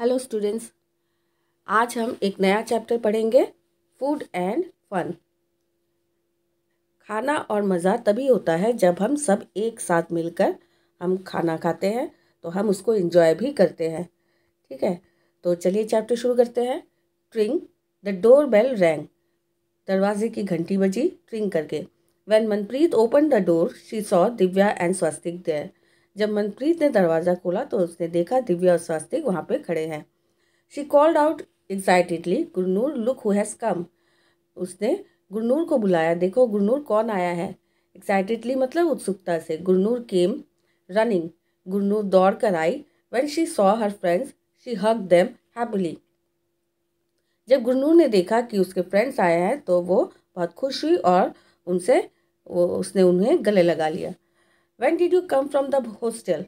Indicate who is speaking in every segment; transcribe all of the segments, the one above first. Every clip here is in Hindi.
Speaker 1: हेलो स्टूडेंट्स आज हम एक नया चैप्टर पढ़ेंगे फूड एंड फन खाना और मज़ा तभी होता है जब हम सब एक साथ मिलकर हम खाना खाते हैं तो हम उसको एंजॉय भी करते हैं ठीक है तो चलिए चैप्टर शुरू करते हैं tring the door bell rang दरवाजे की घंटी बजी ट्रिंग करके when Manpreet open the door she saw Divya and Swastik there जब मनप्रीत ने दरवाज़ा खोला तो उसने देखा दिव्या और स्वास्तिक वहाँ पे खड़े हैं she called out excitedly Gurnoor look who has come उसने गुरनूर को बुलाया देखो गुरनूर कौन आया है एक्साइटेडली मतलब उत्सुकता से गुरनूर केम रनिंग गुरनूर दौड़ कर आई when she saw her friends she हक देम हैप्पीली जब गुरनूर ने देखा कि उसके फ्रेंड्स आए हैं तो वो बहुत खुश हुई और उनसे वो उसने उन्हें गले लगा लिया when did you come from the hostel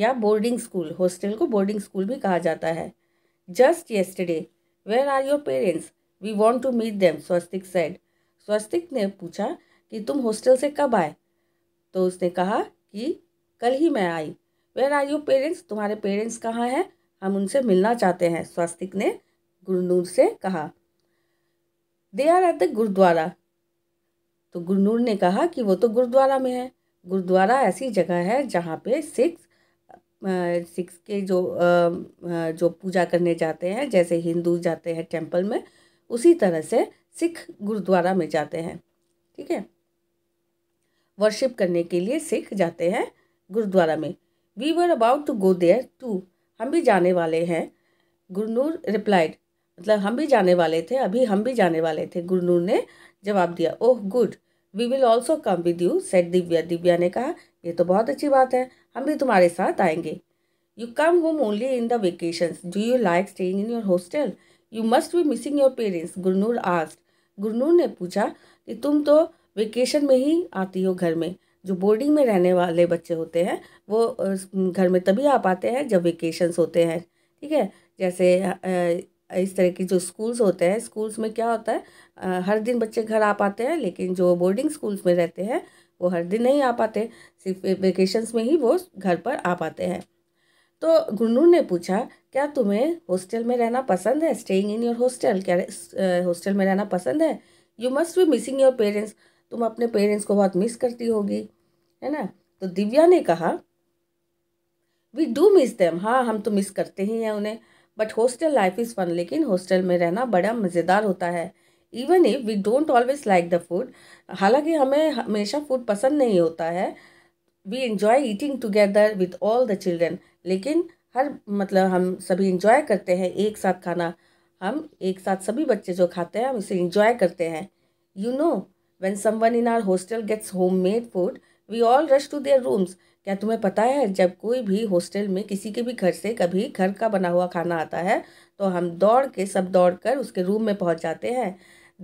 Speaker 1: या बोर्डिंग स्कूल हॉस्टल को बोर्डिंग स्कूल भी कहा जाता है just yesterday where are your parents we want to meet them Swastik said Swastik ने पूछा कि तुम हॉस्टल से कब आए तो उसने कहा कि कल ही मैं आई वेर आर योर पेरेंट्स तुम्हारे पेरेंट्स कहाँ हैं हम उनसे मिलना चाहते हैं स्वस्तिक ने गुरनूर से कहा they are at the gurdwara तो गुरनूर ने कहा कि वो तो गुरुद्वारा में है गुरुद्वारा ऐसी जगह है जहाँ पे सिख सिख के जो जो पूजा करने जाते हैं जैसे हिंदू जाते हैं टेम्पल में उसी तरह से सिख गुरुद्वारा में जाते हैं ठीक है वर्शिप करने के लिए सिख जाते हैं गुरुद्वारा में we were about to go there too हम भी जाने वाले हैं गुरनूर रिप्लाइड मतलब हम भी जाने वाले थे अभी हम भी जाने वाले थे गुरनूर ने जवाब दिया oh good we will also come with you said Divya Divya ने कहा ये तो बहुत अच्छी बात है हम भी तुम्हारे साथ आएंगे you come home only in the vacations do you like staying in your hostel you must be missing your parents Gurnoor asked Gurnoor ने पूछा कि तुम तो वेकेशन में ही आती हो घर में जो बोर्डिंग में रहने वाले बच्चे होते हैं वो घर में तभी आ पाते हैं जब वेकेशंस होते हैं ठीक है जैसे इस तरह के जो स्कूल्स होते हैं स्कूल्स में क्या होता है आ, हर दिन बच्चे घर आ पाते हैं लेकिन जो बोर्डिंग स्कूल्स में रहते हैं वो हर दिन नहीं आ पाते सिर्फ वेकेशंस में ही वो घर पर आ पाते हैं तो गुन्नू ने पूछा क्या तुम्हें हॉस्टल में रहना पसंद है स्टेइंग इन योर हॉस्टल क्या हॉस्टल में रहना पसंद है you must be missing your parents तुम अपने पेरेंट्स को बहुत मिस करती होगी है ना तो दिव्या ने कहा वी डू मिस देम हाँ हम तो मिस करते ही हैं उन्हें but hostel life is fun लेकिन हॉस्टल में रहना बड़ा मज़ेदार होता है even if we don't always like the food हालांकि हमें हमेशा फूड पसंद नहीं होता है we enjoy eating together with all the children लेकिन हर मतलब हम सभी इंजॉय करते हैं एक साथ खाना हम एक साथ सभी बच्चे जो खाते हैं हम इसे इंजॉय करते हैं you know one in our hostel gets home made food we all rush to their rooms क्या तुम्हें पता है जब कोई भी हॉस्टल में किसी के भी घर से कभी घर का बना हुआ खाना आता है तो हम दौड़ के सब दौड़ कर उसके रूम में पहुंच जाते हैं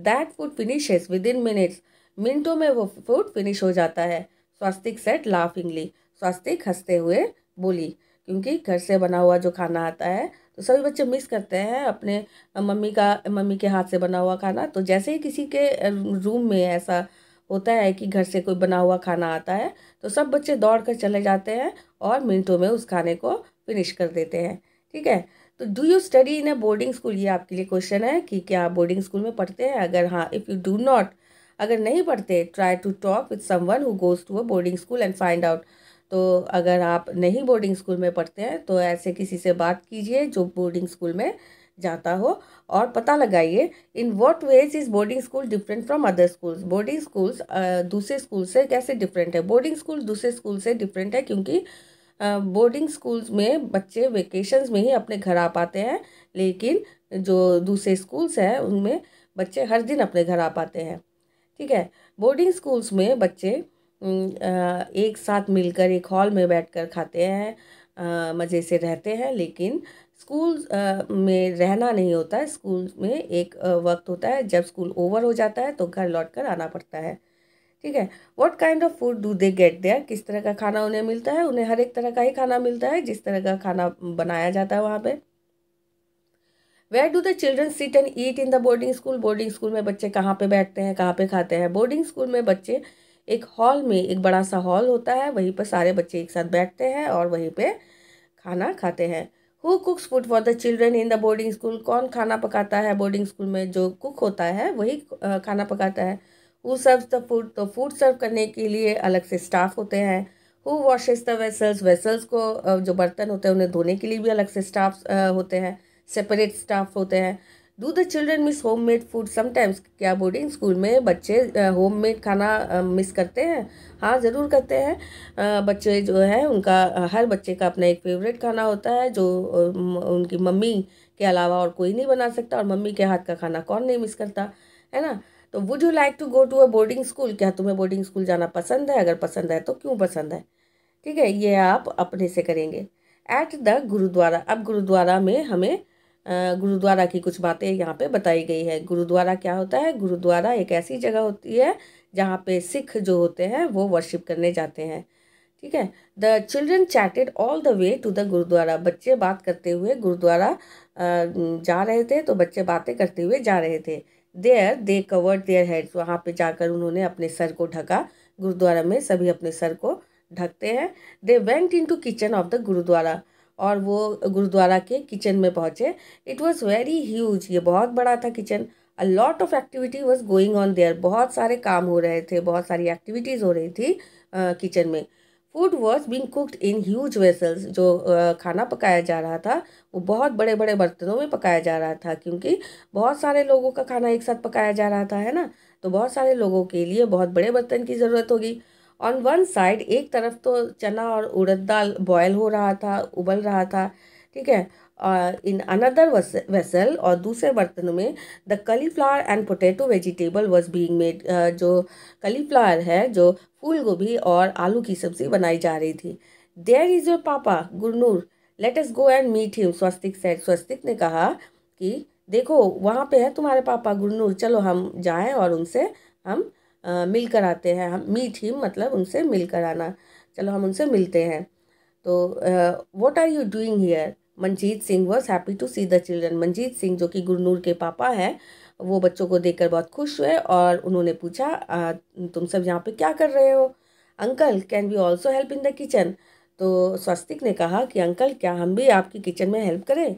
Speaker 1: that food finishes within minutes मिनटों में वो फूड फिनिश हो जाता है स्वास्तिक सेट लाफिंगली स्वास्तिक हंसते हुए बोली क्योंकि घर से बना हुआ जो खाना आता है तो सभी बच्चे मिस करते हैं अपने मम्मी का मम्मी के हाथ से बना हुआ खाना तो जैसे ही किसी के रूम में ऐसा होता है कि घर से कोई बना हुआ खाना आता है तो सब बच्चे दौड़ कर चले जाते हैं और मिनटों में उस खाने को फिनिश कर देते हैं ठीक है तो do you study in a boarding school ये आपके लिए क्वेश्चन है कि क्या आप बोर्डिंग स्कूल में पढ़ते हैं अगर हाँ इफ़ यू डू नॉट अगर नहीं पढ़ते try to talk with one who goes to a boarding school and find out तो अगर आप नहीं बोर्डिंग स्कूल में पढ़ते हैं तो ऐसे किसी से बात कीजिए जो बोर्डिंग स्कूल में जाता हो और पता लगाइए in what ways is boarding school different from other schools boarding schools दूसरे स्कूल से कैसे डिफरेंट है बोर्डिंग स्कूल दूसरे स्कूल से डिफरेंट है क्योंकि बोर्डिंग uh, स्कूल्स में बच्चे वेकेशंस में ही अपने घर आ पाते हैं लेकिन जो दूसरे स्कूल्स हैं उनमें बच्चे हर दिन अपने घर आ पाते हैं ठीक है बोर्डिंग स्कूल्स में बच्चे एक साथ मिलकर एक हॉल में बैठकर खाते हैं मज़े से रहते हैं लेकिन स्कूल में रहना नहीं होता है स्कूल में एक वक्त होता है जब स्कूल ओवर हो जाता है तो घर लौट कर आना पड़ता है ठीक है what kind of food do they get there किस तरह का खाना उन्हें मिलता है उन्हें हर एक तरह का ही खाना मिलता है जिस तरह का खाना बनाया जाता है वहाँ पे where do the children sit and eat in the boarding school boarding school में बच्चे कहाँ पे बैठते हैं कहाँ पे खाते हैं बोर्डिंग स्कूल में बच्चे एक हॉल में एक बड़ा सा हॉल होता है वहीं पर सारे बच्चे एक साथ बैठते हैं और वहीं पर खाना खाते हैं who cooks food for the children in the boarding school कौन खाना पकाता है बोर्डिंग स्कूल में जो कुक होता है वही खाना पकाता है हु सर्व द फूड तो फूड सर्व करने के लिए अलग से स्टाफ होते हैं who washes the vessels vessels को जो बर्तन होते हैं उन्हें धोने के लिए भी अलग से स्टाफ होते हैं सेपरेट स्टाफ होते हैं do the children miss home made food sometimes क्या बोर्डिंग स्कूल में बच्चे होम मेड खाना मिस करते हैं हाँ ज़रूर करते हैं बच्चे जो है उनका हर बच्चे का अपना एक फेवरेट खाना होता है जो उनकी मम्मी के अलावा और कोई नहीं बना सकता और मम्मी के हाथ का खाना कौन नहीं मिस करता है ना तो would you like to go to a boarding school क्या तुम्हें बोर्डिंग स्कूल जाना पसंद है अगर पसंद है तो क्यों पसंद है ठीक है ये आप अपने से करेंगे एट द गुरुद्वारा अब गुरुद्वारा में हमें गुरुद्वारा की कुछ बातें यहाँ पे बताई गई है गुरुद्वारा क्या होता है गुरुद्वारा एक ऐसी जगह होती है जहाँ पे सिख जो होते हैं वो वर्शिप करने जाते हैं ठीक है the children chatted all the way to the gurdwara बच्चे बात करते हुए गुरुद्वारा जा रहे थे तो बच्चे बातें करते हुए जा रहे थे there they covered their heads वहाँ पे जाकर उन्होंने अपने सर को ढका गुरुद्वारा में सभी अपने सर को ढकते हैं they went in to kitchen of the gurdwara और वो गुरुद्वारा के किचन में पहुँचे इट वॉज़ वेरी ह्यूज ये बहुत बड़ा था kitchen a lot of activity was going on there बहुत सारे काम हो रहे थे बहुत सारी एक्टिविटीज़ हो रही थी किचन में food was being cooked in huge vessels जो खाना पकाया जा रहा था वो बहुत बड़े बड़े बर्तनों में पकाया जा रहा था क्योंकि बहुत सारे लोगों का खाना एक साथ पकाया जा रहा था है ना तो बहुत सारे लोगों के लिए बहुत बड़े बर्तन की ज़रूरत होगी ऑन वन साइड एक तरफ तो चना और उड़द दाल बॉयल हो रहा था उबल रहा था ठीक है इन अनदर वेसल और दूसरे बर्तन में the cauliflower and potato vegetable was being made जो कलीफ्लावर है जो फूल गोभी और आलू की सब्ज़ी बनाई जा रही थी there is your papa Gurnoor let's go and meet him Swastik said Swastik ने कहा कि देखो वहाँ पे है तुम्हारे पापा गुरनूर चलो हम जाएँ और उनसे हम मिल कर आते हैं हम मीट ही मतलब उनसे मिल कर आना चलो हम उनसे मिलते हैं तो what are you doing here Manjeet Singh was happy to see the children Manjeet Singh जो कि गुरनूर के पापा हैं वो बच्चों को देखकर बहुत खुश हुए और उन्होंने पूछा तुम सब यहाँ पे क्या कर रहे हो uncle can we also help in the kitchen तो स्वस्तिक ने कहा कि अंकल क्या हम भी आपकी किचन में हेल्प करें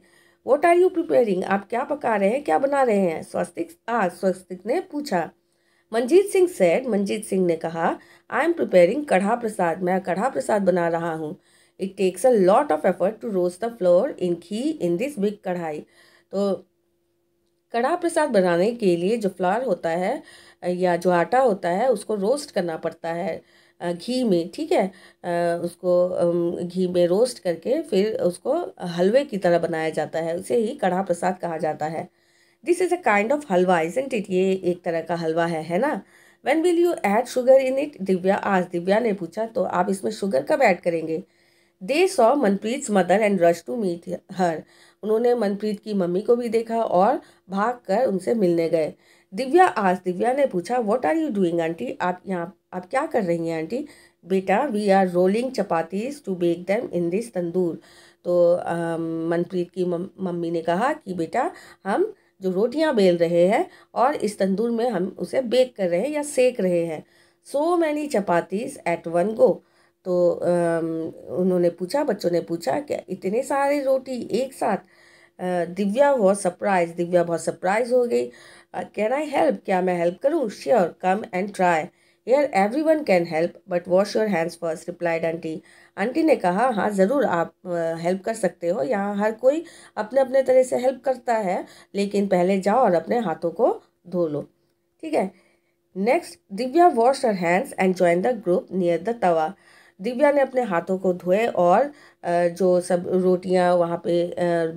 Speaker 1: वॉट आर यू प्रिपेयरिंग आप क्या पका रहे हैं क्या बना रहे हैं स्वस्तिक आ स्वस्तिक ने पूछा मंजीत सिंह सैड मंजीत सिंह ने कहा आई एम प्रिपेयरिंग कढ़ा प्रसाद मैं कढ़ा प्रसाद बना रहा हूँ it takes a lot of effort to roast the flour in ghee in this big kadhai तो कड़ा प्रसाद बनाने के लिए जो फ्लावर होता है या जो आटा होता है उसको रोस्ट करना पड़ता है घी में ठीक है उसको घी में रोस्ट करके फिर उसको हलवे की तरह बनाया जाता है उसे ही कड़ा प्रसाद कहा जाता है this is a kind of halwa is it ये एक तरह का हलवा है है ना when will you add sugar in it Divya आज दिव्या ने पूछा तो आप इसमें शुगर कब ऐड करेंगे they saw Manpreet mother and rush to meet her उन्होंने मनप्रीत की मम्मी को भी देखा और भाग कर उनसे मिलने गए दिव्या आज दिव्या ने पूछा what are you doing aunty आप यहाँ आप क्या कर रही हैं आंटी बेटा we are rolling chapatis to bake them in this tandoor तो मनप्रीत की मम्मी ने कहा कि बेटा हम जो रोटियां बेल रहे हैं और इस तंदूर में हम उसे बेक कर रहे हैं या सेक रहे हैं so many chapatis at one go तो उन्होंने पूछा बच्चों ने पूछा क्या इतने सारे रोटी एक साथ दिव्या बहुत सरप्राइज दिव्या बहुत सरप्राइज हो गई कैन आई हेल्प क्या मैं हेल्प करूँ sure come and try here everyone can help but wash your hands first replied aunty aunty ने कहा हाँ ज़रूर आप हेल्प कर सकते हो यहाँ हर कोई अपने अपने तरह से हेल्प करता है लेकिन पहले जाओ और अपने हाथों को धो लो ठीक है next Divya wash her hands and join the group near the tava Divya ने अपने हाथों को धोए और जो सब रोटियां वहाँ पे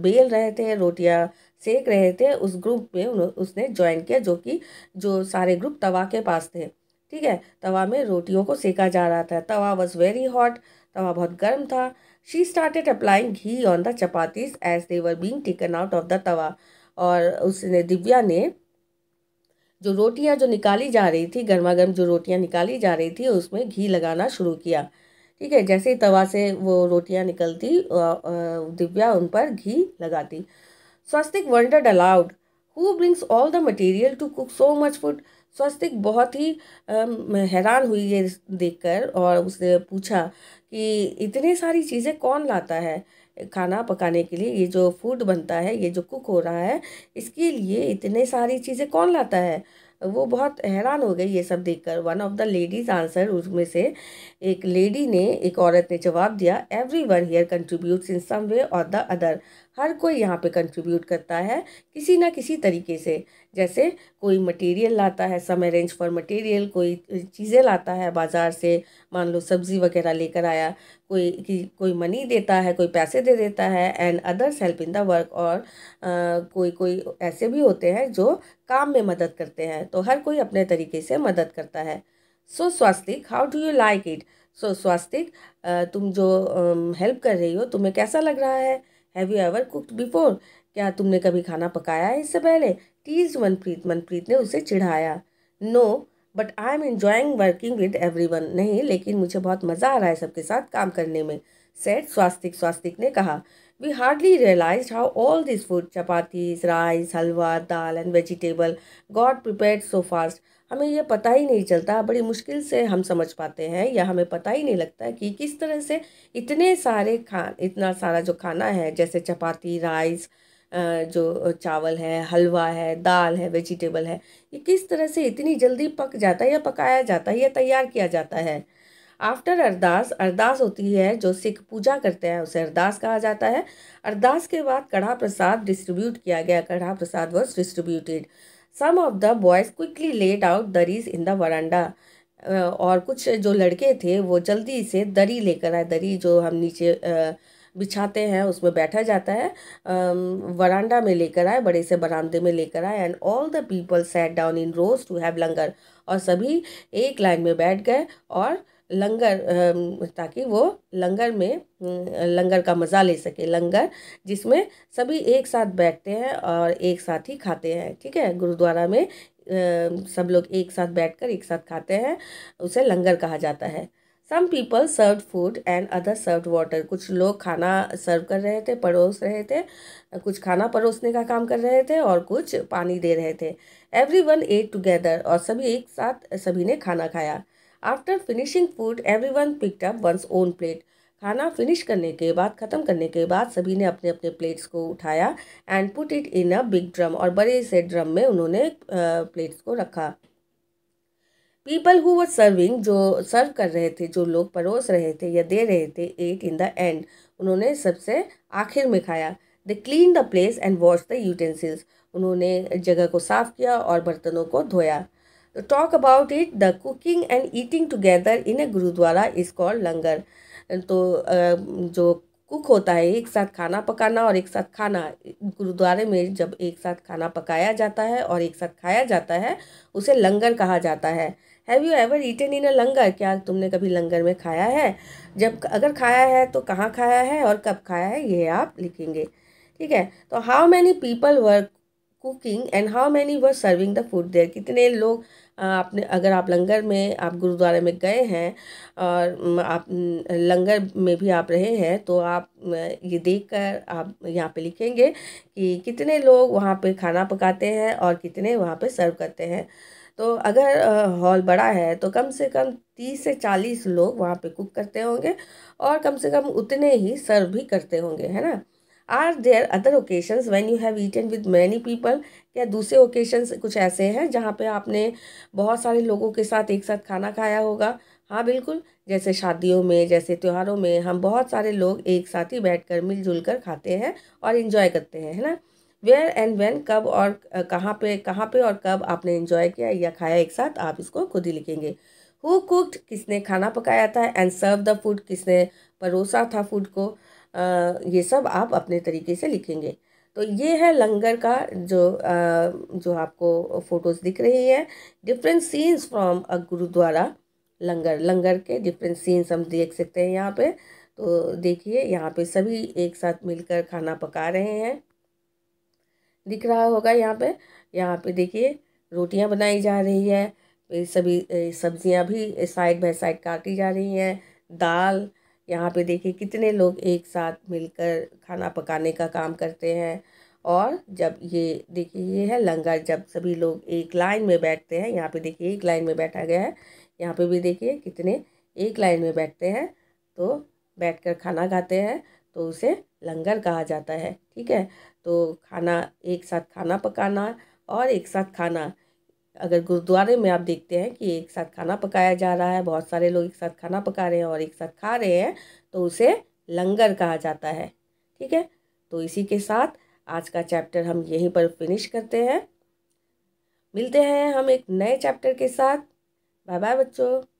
Speaker 1: बेल रहे थे रोटियां सेक रहे थे उस ग्रुप में उसने ज्वाइन किया जो कि जो सारे ग्रुप तवा के पास थे ठीक है तवा में रोटियों को सेका जा रहा था तवा वॉज वेरी हॉट तवा बहुत गर्म था she started applying ghee on the chapatis as they were being taken out of the tava और उसने दिव्या ने जो रोटियां जो निकाली जा रही थी गर्मा गर्म जो रोटियां निकाली जा रही थी उसमें घी लगाना शुरू किया ठीक है जैसे ही तवा से वो रोटियां निकलती दिव्या उन पर घी लगाती Swastik wondered aloud who brings all the material to cook so much food Swastik बहुत ही हैरान हुई ये देखकर और उसने पूछा कि इतने सारी चीज़ें कौन लाता है खाना पकाने के लिए ये जो फूड बनता है ये जो कुक हो रहा है इसके लिए इतने सारी चीज़ें कौन लाता है वो बहुत हैरान हो गई ये सब देखकर one of the ladies answer उसमें से एक लेडी ने एक औरत ने जवाब दिया everyone here contributes in some way और द अदर हर कोई यहाँ पे कंट्रीब्यूट करता है किसी ना किसी तरीके से जैसे कोई मटेरियल लाता है सम अरेंज फॉर मटेरियल कोई चीज़ें लाता है बाज़ार से मान लो सब्ज़ी वगैरह लेकर आया कोई कि, कोई मनी देता है कोई पैसे दे देता है and others help in the work और आ, कोई कोई ऐसे भी होते हैं जो काम में मदद करते हैं तो हर कोई अपने तरीके से मदद करता है so Swastik how do you like it so Swastik तुम जो हेल्प कर रही हो तुम्हें कैसा लग रहा है have you ever cooked before क्या तुमने कभी खाना पकाया है इससे पहले टीज मनप्रीत मनप्रीत ने उसे चिढ़ाया no but I am enjoying working with everyone नहीं लेकिन मुझे बहुत मज़ा आ रहा है सबके साथ काम करने में सेठ स्वास्तिक स्वास्तिक ने कहा We hardly realized how all this food, chapatis, rice, halwa, dal and vegetable got prepared so fast. हमें यह पता ही नहीं चलता बड़ी मुश्किल से हम समझ पाते हैं या हमें पता ही नहीं लगता कि किस तरह से इतने सारे खा इतना सारा जो खाना है जैसे चपाती राइस जो चावल है हलवा है दाल है वेजिटेबल है ये किस तरह से इतनी जल्दी पक जाता है या पकाया जाता है या तैयार किया जाता है आफ्टर अरदास अरदास होती है जो सिख पूजा करते हैं उसे अरदास कहा जाता है अरदास के बाद कढ़ा प्रसाद डिस्ट्रीब्यूट किया गया kada prasad was distributed some of the boys quickly let out durries in the veranda और कुछ जो लड़के थे वो जल्दी से दरी लेकर आए दरी जो हम नीचे बिछाते हैं उसमें बैठा जाता है वरांडा में लेकर आए बड़े से बरामदे में लेकर आए and all the people set down in rows to have langar और सभी एक लाइन में बैठ गए और लंगर ताकि वो लंगर में लंगर का मज़ा ले सके लंगर जिसमें सभी एक साथ बैठते हैं और एक साथ ही खाते हैं ठीक है गुरुद्वारा में सब लोग एक साथ बैठकर एक साथ खाते हैं उसे लंगर कहा जाता है some people serve food and other serve water कुछ लोग खाना सर्व कर रहे थे परोस रहे थे कुछ खाना परोसने का काम कर रहे थे और कुछ पानी दे रहे थे एवरी वन एट टुगेदर और सभी एक साथ सभी ने खाना खाया after finishing food everyone one up one's own plate खाना फिनिश करने के बाद ख़त्म करने के बाद सभी ने अपने अपने प्लेट्स को उठाया and put it in a big drum और बड़े से ड्रम में उन्होंने प्लेट्स को रखा पीपल हु वर सर्विंग जो सर्व कर रहे थे जो लोग परोस रहे थे या दे रहे थे एट इन द एंड उन्होंने सबसे आखिर में खाया they clean the place and wash the utensils उन्होंने जगह को साफ किया और बर्तनों को धोया talk about it the cooking and eating eating in in gurudwara gurudwara is langar तो जो कुक होता है एक साथ खाना पकाना और एक साथ खाना गुरुद्वारे में जब एक साथ खाना पकाया जाता है और एक साथ खाया जाता है उसे लंगर कहा जाता है have you ever eaten in a langar क्या तुमने कभी लंगर में खाया है जब अगर खाया है तो कहाँ खाया है और कब खाया है ये आप लिखेंगे ठीक है तो how many people were cooking and how many were serving the food there कितने लोग आपने अगर आप लंगर में आप गुरुद्वारे में गए हैं और आप लंगर में भी आप रहे हैं तो आप ये देखकर आप यहाँ पे लिखेंगे कि कितने लोग वहाँ पे खाना पकाते हैं और कितने वहाँ पे सर्व करते हैं तो अगर हॉल बड़ा है तो कम से कम तीस से चालीस लोग वहाँ पे कुक करते होंगे और कम से कम उतने ही सर्व भी करते होंगे है ना are there other occasions when you have eaten with many people या दूसरे ओकेशंस कुछ ऐसे हैं जहाँ पे आपने बहुत सारे लोगों के साथ एक साथ खाना खाया होगा हाँ बिल्कुल जैसे शादियों में जैसे त्योहारों में हम बहुत सारे लोग एक साथ ही बैठ कर मिलजुल कर खाते हैं और इन्जॉय करते हैं है ना वेयर एंड वेन कब और कहाँ पे कहाँ पे और कब आपने इन्जॉय किया या खाया एक साथ आप इसको खुद ही लिखेंगे हु कुकड किसने खाना पकाया था एंड सर्व द फूड किसने परोसा था फूड को ये सब आप अपने तरीके से लिखेंगे तो ये है लंगर का जो आ, जो आपको फ़ोटोज़ दिख रही है different scenes from a gurudwara langar langar के डिफरेंट सीन्स हम देख सकते हैं यहाँ पे तो देखिए यहाँ पे सभी एक साथ मिलकर खाना पका रहे हैं दिख रहा होगा यहाँ पे यहाँ पे देखिए रोटियाँ बनाई जा रही है सभी सब्जियाँ भी साइड बाई साइड काटी जा रही हैं दाल यहाँ पे देखिए कितने लोग एक साथ मिलकर खाना पकाने का काम करते हैं और जब ये देखिए ये है लंगर जब सभी लोग एक लाइन में बैठते हैं यहाँ पे देखिए एक लाइन में बैठा गया है यहाँ पे भी देखिए कितने एक लाइन में बैठते हैं तो बैठकर खाना खाते हैं तो उसे लंगर कहा जाता है ठीक है तो खाना एक साथ खाना पकाना और एक साथ खाना अगर गुरुद्वारे में आप देखते हैं कि एक साथ खाना पकाया जा रहा है बहुत सारे लोग एक साथ खाना पका रहे हैं और एक साथ खा रहे हैं तो उसे लंगर कहा जाता है ठीक है तो इसी के साथ आज का चैप्टर हम यहीं पर फिनिश करते हैं मिलते हैं हम एक नए चैप्टर के साथ बाय बाय बच्चों